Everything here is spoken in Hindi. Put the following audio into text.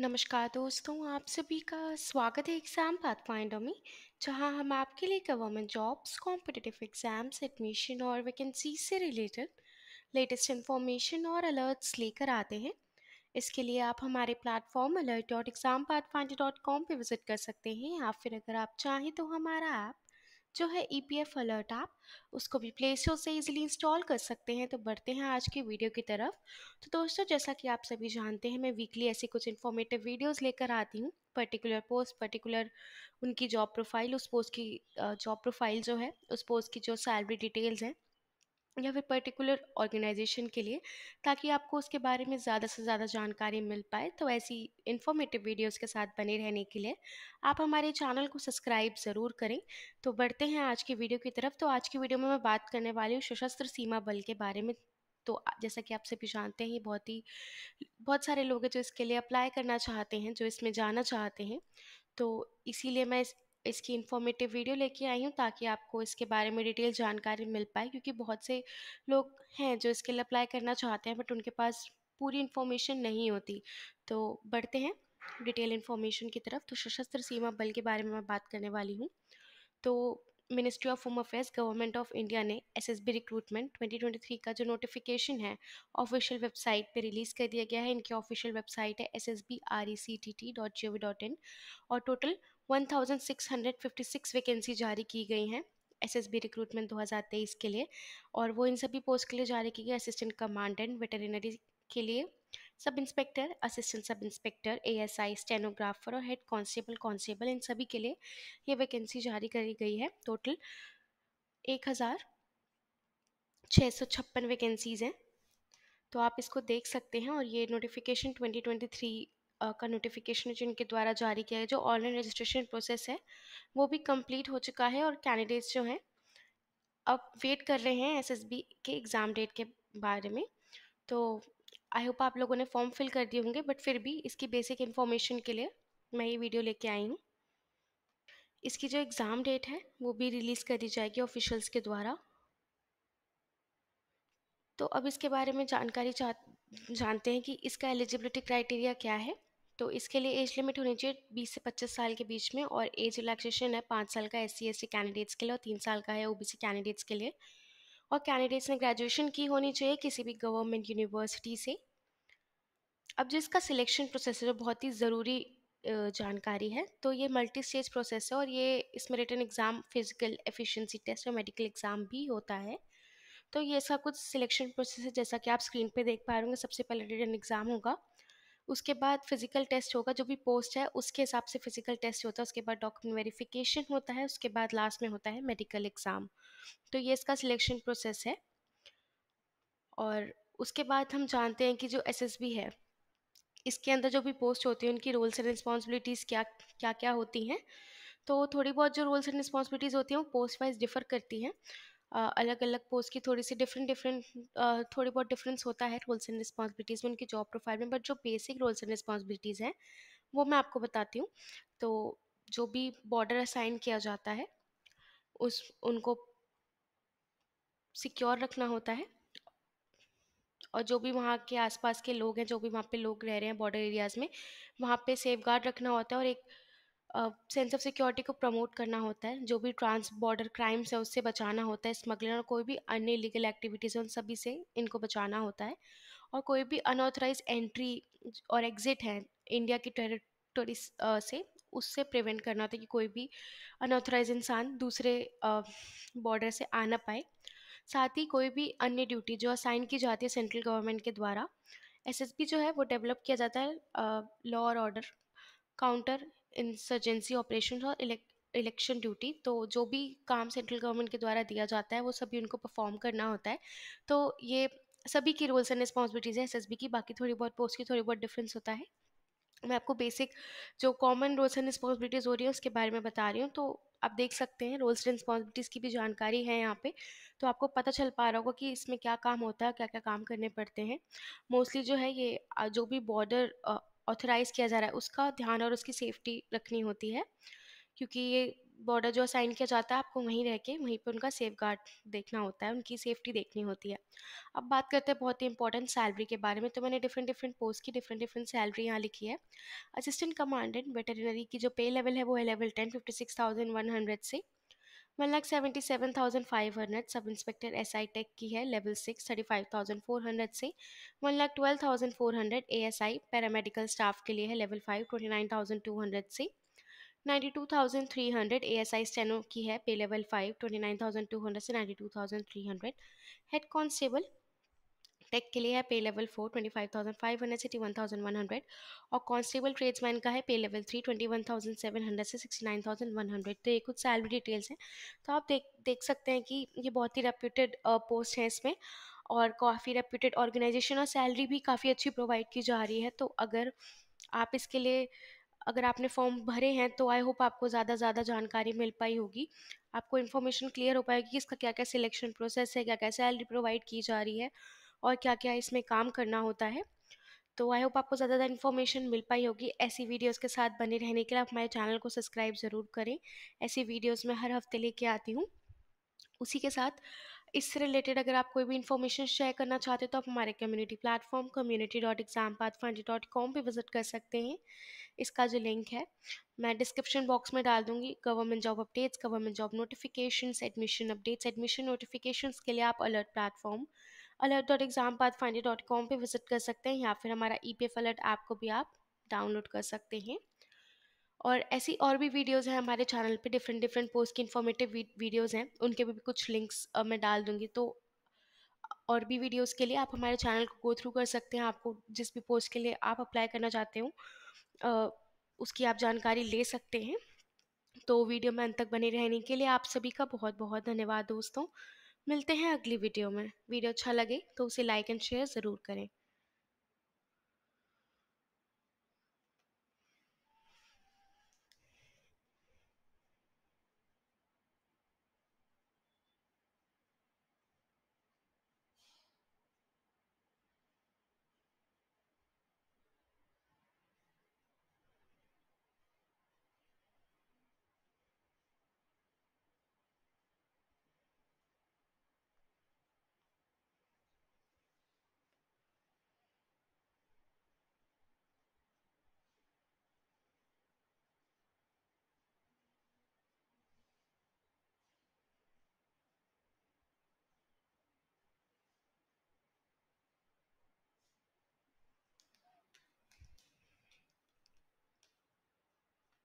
नमस्कार दोस्तों आप सभी का स्वागत है एग्ज़ाम पाथ पाथफाइंडर में जहां हम आपके लिए government jobs competitive exams admission और वैकेंसी से रिलेटेड लेटेस्ट इन्फॉर्मेशन और अलर्ट्स लेकर आते हैं इसके लिए आप हमारे platform alert dot exam path finder dot com पर विज़िट कर सकते हैं या फिर अगर आप चाहें तो हमारा ऐप जो है E P F alert app उसको भी प्ले स्टोर से इजीली इंस्टॉल कर सकते हैं तो बढ़ते हैं आज की वीडियो की तरफ तो दोस्तों जैसा कि आप सभी जानते हैं मैं वीकली ऐसी कुछ इन्फॉर्मेटिव वीडियोस लेकर आती हूँ पर्टिकुलर पोस्ट पर्टिकुलर उनकी जॉब प्रोफाइल उस पोस्ट की जॉब प्रोफाइल जो है उस पोस्ट की जो सैलरी डिटेल्स हैं या फिर पर्टिकुलर ऑर्गेनाइजेशन के लिए ताकि आपको उसके बारे में ज़्यादा से ज़्यादा जानकारी मिल पाए तो ऐसी इन्फॉर्मेटिव वीडियोस के साथ बने रहने के लिए आप हमारे चैनल को सब्सक्राइब ज़रूर करें तो बढ़ते हैं आज की वीडियो की तरफ तो आज की वीडियो में मैं बात करने वाली हूँ सशस्त्र सीमा बल के बारे में तो जैसा कि आप सभी जानते हैं बहुत ही बहुत सारे लोग हैं जो इसके लिए अप्लाई करना चाहते हैं जो इसमें जाना चाहते हैं तो इसीलिए मैं इस इसकी इन्फॉर्मेटिव वीडियो लेके आई हूँ ताकि आपको इसके बारे में डिटेल जानकारी मिल पाए क्योंकि बहुत से लोग हैं जो इसके लिए अप्लाई करना चाहते हैं बट उनके पास पूरी इन्फॉर्मेशन नहीं होती तो बढ़ते हैं डिटेल इन्फॉर्मेशन की तरफ तो सशस्त्र सीमा बल के बारे में मैं बात करने वाली हूँ तो ministry of home affairs government of India ने एसएसबी रिक्रूटमेंट 2023 का जो नोटिफिकेशन है ऑफिशियल वेबसाइट पे रिलीज़ कर दिया गया है इनकी ऑफिशियल वेबसाइट है S S B R E C T T dot G O V dot in और टोटल 1656 वैकेंसी जारी की गई हैं एसएसबी रिक्रूटमेंट 2023 के लिए और वो इन सभी पोस्ट के लिए जारी की गई असिस्टेंट कमांडेंट वेटरनरी के लिए sub inspector assistant sub inspector ASI stenographer और हेड कांस्टेबल कांस्टेबल इन सभी के लिए ये वैकेंसी जारी करी गई है टोटल एक हज़ार छः सौ छप्पन वैकेंसीज़ हैं तो आप इसको देख सकते हैं और ये नोटिफिकेशन 2023 का नोटिफिकेशन जिनके द्वारा जारी किया है जो ऑनलाइन रजिस्ट्रेशन प्रोसेस है वो भी कंप्लीट हो चुका है और कैंडिडेट्स जो हैं अब वेट कर रहे हैं एसएसबी के एग्ज़ाम डेट के बारे में तो आई होप आप लोगों ने फॉर्म फिल कर दिए होंगे बट फिर भी इसकी बेसिक इन्फॉर्मेशन के लिए मैं ये वीडियो लेके आई हूँ इसकी जो एग्ज़ाम डेट है वो भी रिलीज़ कर दी जाएगी ऑफिशल्स के द्वारा तो अब इसके बारे में जानकारी चाह जानते हैं कि इसका एलिजिबिलिटी क्राइटेरिया क्या है तो इसके लिए एज लिमिट होनी चाहिए बीस से पच्चीस साल के बीच में और एज रिलैक्सेशन है पाँच साल का एस सी कैंडिडेट्स के लिए और तीन साल का है ओ कैंडिडेट्स के लिए और कैंडिडेट्स ने ग्रेजुएशन की होनी चाहिए किसी भी गवर्नमेंट यूनिवर्सिटी से अब जिसका सिलेक्शन प्रोसेस है बहुत ही ज़रूरी जानकारी है तो ये मल्टी स्टेज प्रोसेस है और ये इसमें written exam physical efficiency test और मेडिकल एग्ज़ाम भी होता है तो ये इसका कुछ सिलेक्शन प्रोसेस है जैसा कि आप स्क्रीन पे देख पा रहे होंगे सबसे पहले रिटर्न एग्ज़ाम होगा उसके बाद फिजिकल टेस्ट होगा जो भी पोस्ट है उसके हिसाब से फिजिकल टेस्ट होता है उसके बाद डॉक्यूमेंट वेरिफिकेशन होता है उसके बाद लास्ट में होता है मेडिकल एग्ज़ाम तो ये इसका सिलेक्शन प्रोसेस है और उसके बाद हम जानते हैं कि जो एस है इसके अंदर जो भी पोस्ट होती है उनकी रोल्स एंड रिस्पॉन्सिबिलिटीज़ क्या क्या क्या होती हैं तो थोड़ी बहुत जो रोल्स एंड रिस्पॉन्सिबिलिटीज़ होती हैं वो पोस्ट वाइज डिफ़र करती हैं अलग अलग पोस्ट की थोड़ी सी डिफरेंट डिफरेंट थोड़ी बहुत डिफरेंस होता है रोल्स एंड रिस्पॉन्सिबिलिटीज़ में उनकी जॉब प्रोफाइल में बट जो बेसिक रोल्स एंड रिस्पॉन्सिबिलिटीज़ हैं वो मैं आपको बताती हूँ तो जो भी बॉर्डर असाइन किया जाता है उस उनको सिक्योर रखना होता है और जो भी वहाँ के आसपास के लोग हैं जो भी वहाँ पे लोग रह रहे हैं बॉर्डर एरियाज़ में वहाँ पे सेफ गार्ड रखना होता है और एक सेंस ऑफ सिक्योरिटी को प्रमोट करना होता है जो भी ट्रांस बॉर्डर क्राइम्स है उससे बचाना होता है स्मगलर और कोई भी अन्य इलीगल एक्टिविटीज़ उन सभी से इनको बचाना होता है और कोई भी अनऑथराइज एंट्री और एग्ज़िट है इंडिया की टेरिटोरी से उससे प्रिवेंट करना होता है कि कोई भी अनऑथराइज इंसान दूसरे बॉर्डर से आ ना पाए साथ ही कोई भी अन्य ड्यूटी जो असाइन की जाती है सेंट्रल गवर्नमेंट के द्वारा एसएसबी जो है वो डेवलप किया जाता है लॉ और ऑर्डर काउंटर इंसर्जेंसी ऑपरेशन और इलेक्शन ड्यूटी तो जो भी काम सेंट्रल गवर्नमेंट के द्वारा दिया जाता है वो सभी उनको परफॉर्म करना होता है तो ये सभी की रोल्स एंड रिस्पॉन्सिबिलिटीज़ है एस की बाकी थोड़ी बहुत पोस्ट की थोड़ी बहुत डिफरेंस होता है मैं आपको बेसिक जो कॉमन रोल्स एंड रिस्पॉन्सिबिलिटीज़ हो रही है उसके बारे में बता रही हूँ तो आप देख सकते हैं रोल्स एंड रिस्पॉन्सिबिलिटीज़ की भी जानकारी है यहाँ पे तो आपको पता चल पा रहा होगा कि इसमें क्या काम होता है क्या क्या काम करने पड़ते हैं मोस्टली जो है ये जो भी बॉर्डर ऑथराइज़ किया जा रहा है उसका ध्यान और उसकी सेफ्टी रखनी होती है क्योंकि ये बॉर्डर जो असाइन किया जाता है आपको वहीं रह के वहीं पर उनका सेफ गार्ड देखना होता है उनकी सेफ्टी देखनी होती है अब बात करते हैं बहुत ही इंपॉर्टेंट सैलरी के बारे में तो मैंने डिफरेंट डिफरेंट पोस्ट की डिफरेंट डिफरेंट सैलरी यहाँ लिखी है असिस्टेंट कमांडेंट वेटरनरी की जो पे लेवल है वो है level ten fifty six thousand one hundred से one lakh seventy seven thousand five hundred sub inspector S I tech की है level six thirty five thousand four hundred से one lakh twelve thousand four hundred A S I paramedical staff के लिए है level five twenty nine thousand two hundred से ninety two thousand three hundred A S I steno की है pay level five twenty nine thousand two hundred से ninety two thousand three hundred head constable tech के लिए है pay level four twenty five thousand five hundred से वन थाउजेंड वन हंड्रेड और कॉन्स्टेबल ट्रेड्समैन का है pay level three twenty one thousand seven hundred से sixty nine thousand one hundred तो ये कुछ सैलरी डिटेल्स हैं तो आप देख देख सकते हैं कि ये बहुत ही रेप्यूटेड पोस्ट है इसमें और काफ़ी रेप्यूटेड ऑर्गेनाइजेशन और सैलरी भी काफ़ी अच्छी प्रोवाइड की जा रही है तो अगर आप इसके लिए अगर आपने फॉर्म भरे हैं तो आई होप आपको ज़्यादा ज़्यादा जानकारी मिल पाई होगी आपको इन्फॉर्मेशन क्लियर हो पाएगी कि इसका क्या क्या सिलेक्शन प्रोसेस है क्या क्या सैलरी प्रोवाइड की जा रही है और क्या क्या इसमें काम करना होता है तो आई होप आपको ज़्यादा ज़्यादा इन्फॉर्मेशन मिल पाई होगी ऐसी वीडियोस के साथ बने रहने के लिए आप हमारे चैनल को सब्सक्राइब ज़रूर करें ऐसी वीडियोस मैं हर हफ्ते लेके आती हूँ उसी के साथ इससे रिलेटेड अगर आप कोई भी इन्फॉर्मेशन शेयर करना चाहते हो तो आप हमारे community platform community dot exam path fund dot com पर विजिट कर सकते हैं इसका जो लिंक है मैं डिस्क्रिप्शन बॉक्स में डाल दूंगी government job updates government job notification admission updates admission notification के लिए आप alert platform alert dot exam path finder dot com पर विज़िट कर सकते हैं या फिर हमारा E P F alert app को भी आप डाउनलोड कर सकते हैं और ऐसी और भी वीडियोस हैं हमारे चैनल पे डिफरेंट डिफरेंट पोस्ट की इन्फॉर्मेटिव वीडियोस हैं उनके भी कुछ लिंक्स मैं डाल दूंगी तो और भी वीडियोस के लिए आप हमारे चैनल को गो थ्रू कर सकते हैं आपको जिस भी पोस्ट के लिए आप अप्लाई करना चाहते हो उसकी आप जानकारी ले सकते हैं तो वीडियो में अंत तक बने रहने के लिए आप सभी का बहुत बहुत धन्यवाद दोस्तों मिलते हैं अगली वीडियो में वीडियो अच्छा लगे तो उसे लाइक एंड शेयर ज़रूर करें